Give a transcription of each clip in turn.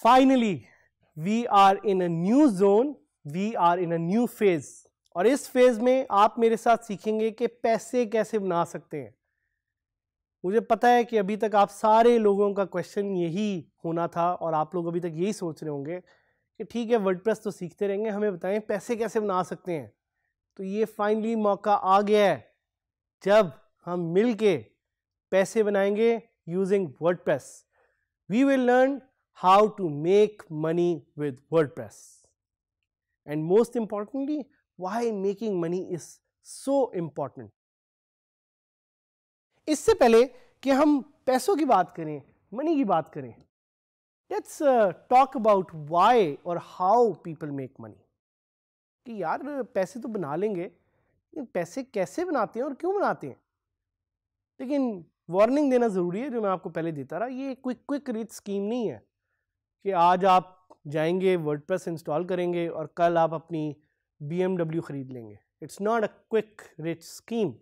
finally, we are in a new zone, we are in a new phase. और इस phase में आप मेरे साथ सीखेंगे कि पैसे कैसे बना सकते हैं मुझे पता है कि अभी तक आप सारे लोगों का क्वेश्चन यही होना था और आप लोग अभी तक यही सोच रहे होंगे कि ठीक है वर्ड तो सीखते रहेंगे हमें बताएं पैसे कैसे बना सकते हैं तो ये फाइनली मौका आ गया है जब हम मिल के पैसे बनाएंगे using press we will learn how to make money with press and most importantly why making money is so important. इससे पहले कि हम पैसों की बात करें मनी की बात करें लेट्स टॉक अबाउट वाई और हाउ पीपल मेक मनी कि यार पैसे तो बना लेंगे पैसे कैसे बनाते हैं और क्यों बनाते हैं लेकिन वार्निंग देना ज़रूरी है जो मैं आपको पहले देता रहा ये कोई क्विक रिच स्कीम नहीं है कि आज आप जाएंगे वर्डप्रेस इंस्टॉल करेंगे और कल आप अपनी बी ख़रीद लेंगे it's not a quick rich scheme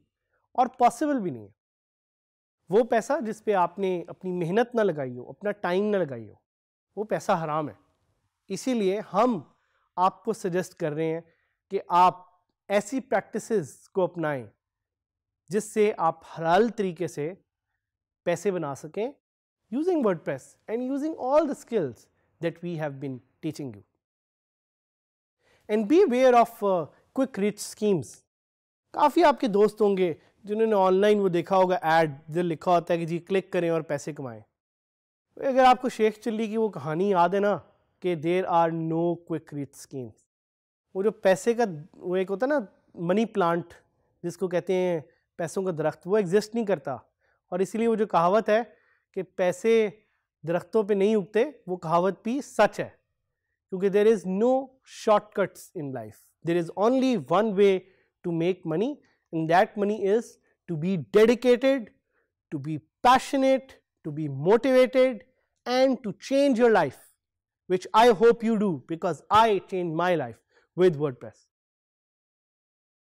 और पॉसिबल भी नहीं है वो पैसा जिस पे आपने अपनी मेहनत ना लगाई हो अपना टाइम ना लगाई हो वो पैसा हराम है इसीलिए हम आपको सजेस्ट कर रहे हैं कि आप ऐसी प्रैक्टिसेस को अपनाएं जिससे आप हलाल तरीके से पैसे बना सकें using WordPress and using all the skills that we have been teaching you and be aware of quick rich schemes काफ़ी आपके दोस्त होंगे जिन्होंने ऑनलाइन वो देखा होगा एड जो लिखा होता है कि जी क्लिक करें और पैसे कमाएं अगर आपको शेख चिल्ली की वो कहानी याद है ना कि there are no quick rich schemes वो जो पैसे का वो एक होता है ना मनी प्लांट जिसको कहते हैं पैसों का दरख्त वो एग्जिस्ट नहीं करता और इसीलिए वो जो कहावत है कि पैसे दरख्तों पे नहीं उगते वो कहावत भी सच है क्योंकि there is no shortcuts in life there is only to make money and that money is to be dedicated, to be passionate, to be motivated and to change your life which I hope you do because I changed my life with WordPress.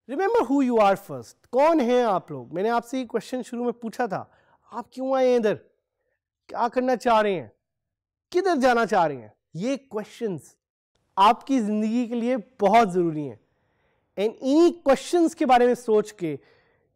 Remember who you are first. कौन हैं आप लोग मैंने आपसे ये question शुरू में पूछा था आप क्यों आए इधर क्या करना चाह रहे हैं किधर जाना चाह रहे हैं ये क्वेश्चंस आपकी ज़िंदगी के लिए बहुत ज़रूरी हैं एंड इन्हीं क्वेश्चंस के बारे में सोच के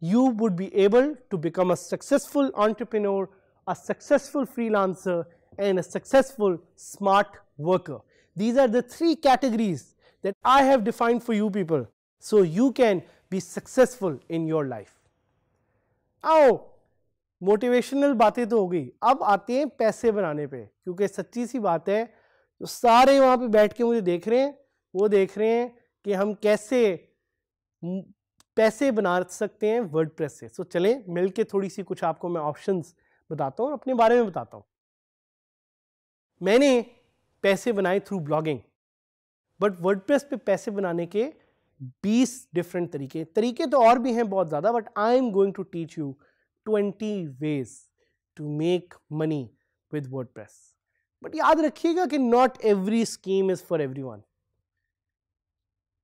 you would be able to become a successful entrepreneur a successful freelancer and a successful smart worker these are the three categories that I have defined for you people so you can be successful in your life आओ motivational बातें तो हो गई अब आते हैं पैसे बनाने पे क्योंकि सच्ची सी बात है जो सारे वहाँ पे बैठ के मुझे देख रहे हैं वो देख रहे हैं कि हम कैसे पैसे बना सकते हैं वर्ड से सो चलें मिल के थोड़ी सी कुछ आपको मैं ऑप्शंस बताता हूँ अपने बारे में बताता हूँ मैंने पैसे बनाए थ्रू ब्लॉगिंग बट वर्ड पे पैसे बनाने के 20 डिफरेंट तरीके तरीके तो और भी हैं बहुत ज़्यादा but I am going to teach you 20 ways to make money with WordPress but याद रखिएगा कि not every scheme is for everyone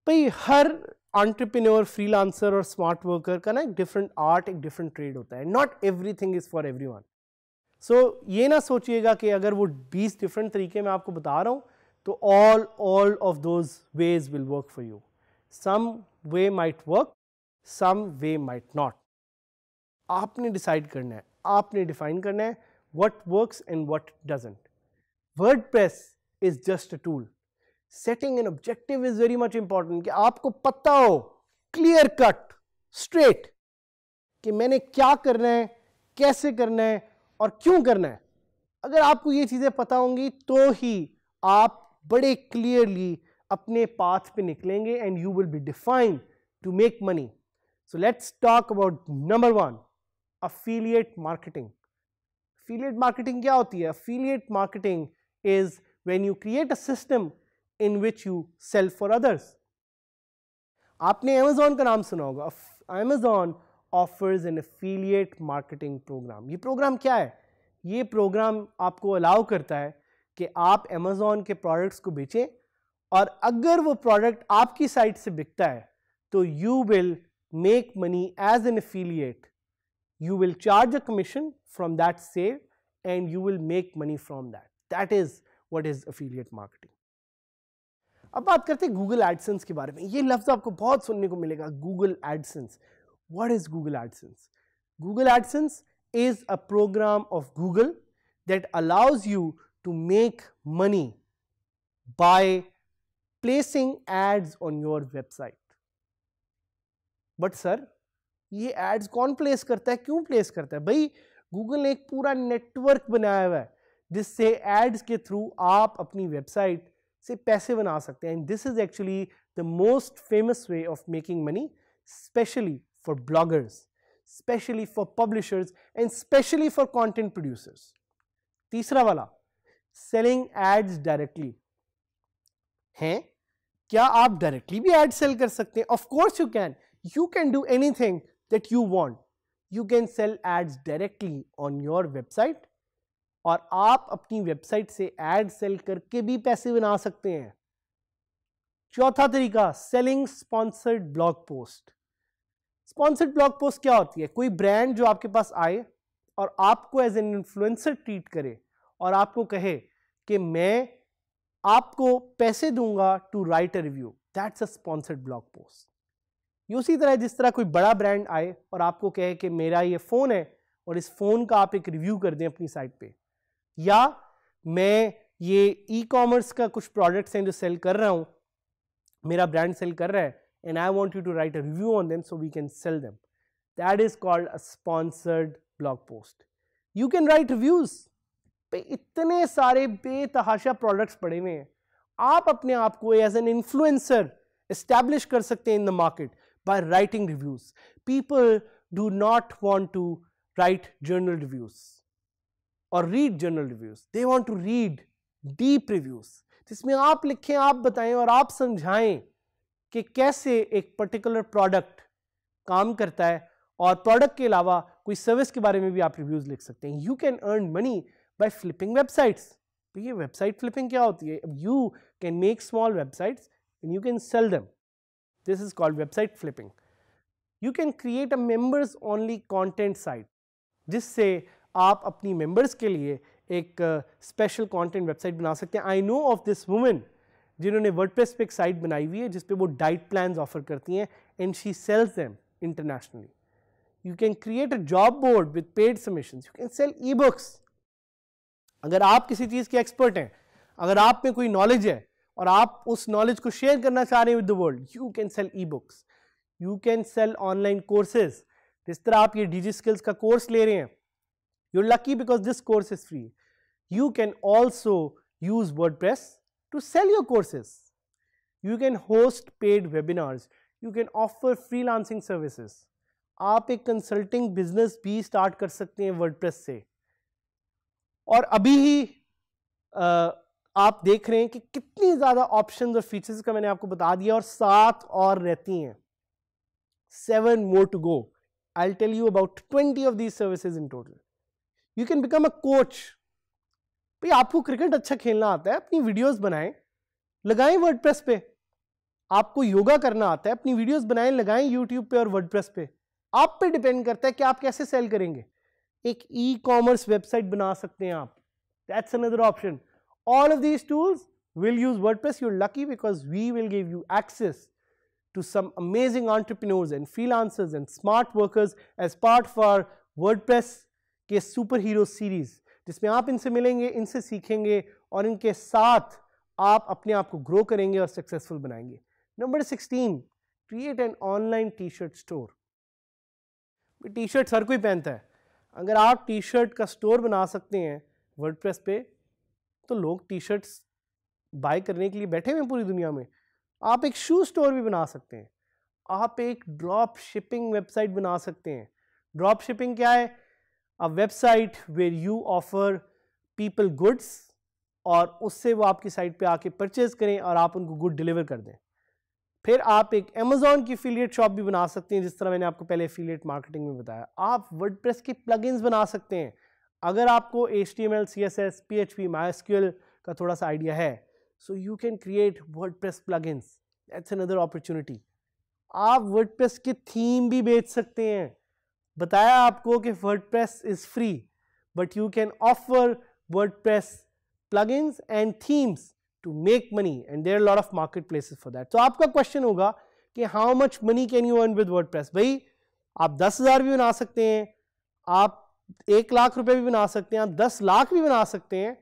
भाई हर ऑन्टरप्रनोर फ्रीलांसर और स्मार्ट वर्कर का ना एक डिफरेंट आर्ट एक डिफरेंट ट्रेड होता है not everything is for everyone so ये ना सोचिएगा कि अगर वो 20 डिफरेंट तरीके मैं आपको बता रहा हूँ तो all all of those ways will work for you some way might work some way might not आपने डिसाइड करना है आपने डिफाइन करना है what work and what doesn't WordPress is just a tool setting an objective is very much important कि आपको पता हो क्लियर कट स्ट्रेट कि मैंने क्या करना है कैसे करना है और क्यों करना है अगर आपको ये चीज़ें पता होंगी तो ही आप बड़े क्लियरली अपने पाथ पे निकलेंगे and you will be defined to make money so let's talk about number one affiliate marketing affiliate marketing क्या होती है affiliate marketing is when you create a system in which you sell for others. आपने Amazon का नाम सुना होगा Amazon offers an affiliate marketing program. ये program क्या है ये प्रोग्राम आपको अलाउ करता है कि आप Amazon के प्रोडक्ट्स को बेचें और अगर वो प्रोडक्ट आपकी साइट से बिकता है तो you will make money as an affiliate you will charge a commission from that sale and you will make money from that that is what is affiliate marketing अब बात करते हैं गूगल एडसेंस के बारे में ये लफ्ज़ आपको बहुत सुनने को मिलेगा Google AdSense what is Google AdSense Google AdSense is a program of Google that allows you to make money by placing ads on your website but sir ये एड्स कौन प्लेस करता है क्यों प्लेस करता है भाई गूगल ने एक पूरा नेटवर्क बनाया हुआ है जिससे एड्स के थ्रू आप अपनी वेबसाइट से पैसे बना सकते हैं and this is actually the most famous way of making money specially for bloggers specially for publishers and specially for content producers तीसरा वाला सेलिंग एड्स डायरेक्टली हैं क्या आप डायरेक्टली भी एड सेल कर सकते हैं of course you can you can do anything that you want you can sell ads directly on your website और आप अपनी वेबसाइट से एड सेल करके भी पैसे बना सकते हैं चौथा तरीका selling sponsored blog post sponsored blog post क्या होती है कोई ब्रांड जो आपके पास आए और आपको एज एन इन्फ्लुएंसर ट्रीट करे और आपको कहे कि मैं आपको पैसे दूंगा to write a review that's a sponsored blog post ये उसी तरह जिस तरह कोई बड़ा ब्रांड आए और आपको कहे कि मेरा ये फ़ोन है और इस फ़ोन का आप एक रिव्यू कर दें अपनी साइट पे या मैं ये ई कॉमर्स का कुछ प्रोडक्ट्स हैं जो सेल कर रहा हूँ मेरा ब्रांड सेल कर रहा है and I want you to write a review on them so we can sell them that is called a sponsored blog post you can write reviews पे इतने सारे बेतहाशा प्रोडक्ट्स पड़े हुए हैं आप अपने आप को एज एन इन्फ्लुएंसर इस्टेब्लिश कर सकते हैं in the market by writing reviews people do not want to write journal reviews और read journal reviews they want to read deep reviews जिसमें आप लिखें आप बताएं और आप समझाएं कि कैसे एक पर्टिकुलर प्रोडक्ट काम करता है और प्रोडक्ट के अलावा कोई सर्विस के बारे में भी आप रिव्यूज लिख सकते हैं you can earn money by flipping websites तो ये वेबसाइट फ्लिपिंग क्या होती है you can make small websites and you can sell them this is called website flipping you can create a members only content site जिससे आप अपनी members के लिए एक स्पेशल कंटेंट वेबसाइट बना सकते हैं I know of this women जिन्होंने वर्ड पे एक साइट बनाई हुई है जिसपे वो डाइट प्लान ऑफर करती हैं and she sells them internationally you can create a job board with paid submission you can sell e books अगर आप किसी चीज़ के एक्सपर्ट हैं अगर आप में कोई नॉलेज है और आप उस नॉलेज को शेयर करना चाह रहे हैं with the world you can sell e books you can sell online courses जिस तरह आप ये डिजी स्किल्स का कोर्स ले रहे हैं you are lucky because this course is free. You can also use WordPress to sell your courses. You can host paid webinars. You can offer freelancing services. आप एक कंसल्टिंग बिजनेस भी start कर सकते हैं WordPress से और अभी ही आ, आप देख रहे हैं कि कितनी ज़्यादा ऑप्शंस और फीचर्स का मैंने आपको बता दिया और सात और रहती हैं seven more to go. I'll tell you about 20 of these services in total. You can become a coach भाई आपको क्रिकेट अच्छा खेलना आता है अपनी वीडियोस बनाएं लगाएं वर्ड प्रेस पे आपको योगा करना आता है अपनी वीडियोस बनाएं लगाएं यूट्यूब पे और वर्ड प्रेस पे आप पे डिपेंड करता है कि आप कैसे सेल करेंगे एक ई कॉमर्स वेबसाइट बना सकते हैं आप that's another option all of these tools will use WordPress your lucky because we will give you access to some amazing entrepreneurs and feel and smart workers as part for WordPress के super hero series जिसमें आप इनसे मिलेंगे इनसे सीखेंगे और इनके साथ आप अपने आप को ग्रो करेंगे और सक्सेसफुल बनाएंगे number sixteen create an online T shirt store T shirt हर कोई पहनता है अगर आप टी शर्ट का स्टोर बना सकते हैं प्रेस पे तो लोग टी शर्ट्स बाय करने के लिए बैठे हुए हैं पूरी दुनिया में आप एक शू स्टोर भी बना सकते हैं आप एक ड्रॉप शिपिंग वेबसाइट बना सकते हैं ड्रॉप शिपिंग क्या है a website where you offer people goods और उससे वो आपकी साइट पे आके परचेज करें और आप उनको गुड डिलीवर कर दें फिर आप एक अमेज़ोन की फिलियट शॉप भी बना सकते हैं जिस तरह मैंने आपको पहले फिलियट मार्केटिंग में बताया आप प्रेस के प्लगइन्स बना सकते हैं अगर आपको H T M L C S S P H P MySQL का थोड़ा सा आइडिया है so you can create WordPress plugins that's another opportunity आप वर्ड प्रेस की थीम भी बेच सकते हैं बताया आपको कि WordPress is free but you can offer WordPress plugins and themes to make money and there lord of market places for that तो आपका क्वेश्चन होगा कि how much money can you earn with WordPress भाई आप दस हज़ार भी बना सकते हैं आप एक लाख रुपए भी बना सकते हैं आप दस लाख भी बना सकते हैं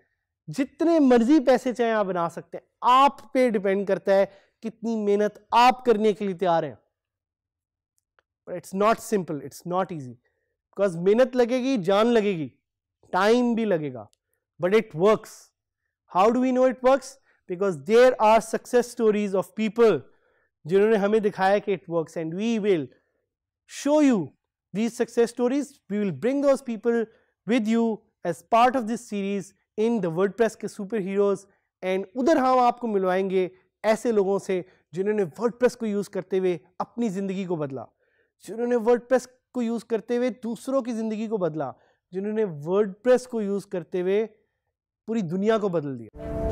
जितने मर्जी पैसे चाहे आप बना सकते हैं आप पे डिपेंड करता है कितनी मेहनत आप करने के लिए तैयार हैं it's not simple it's not easy because मेहनत लगेगी जान लगेगी टाइम भी लगेगा but it works how do we know it works because there are success stories of people जिन्होंने हमें दिखाया कि it works and we will show you these success stories we will bring those people with you as part of this series in the world press के super heroes and उधर हम आपको मिलवाएंगे ऐसे लोगों से जिन्होंने वर्ल्ड प्रेस को use करते हुए अपनी ज़िंदगी को बदला जिन्होंने वर्डप्रेस को यूज़ करते हुए दूसरों की ज़िंदगी को बदला जिन्होंने वर्डप्रेस को यूज़ करते हुए पूरी दुनिया को बदल दिया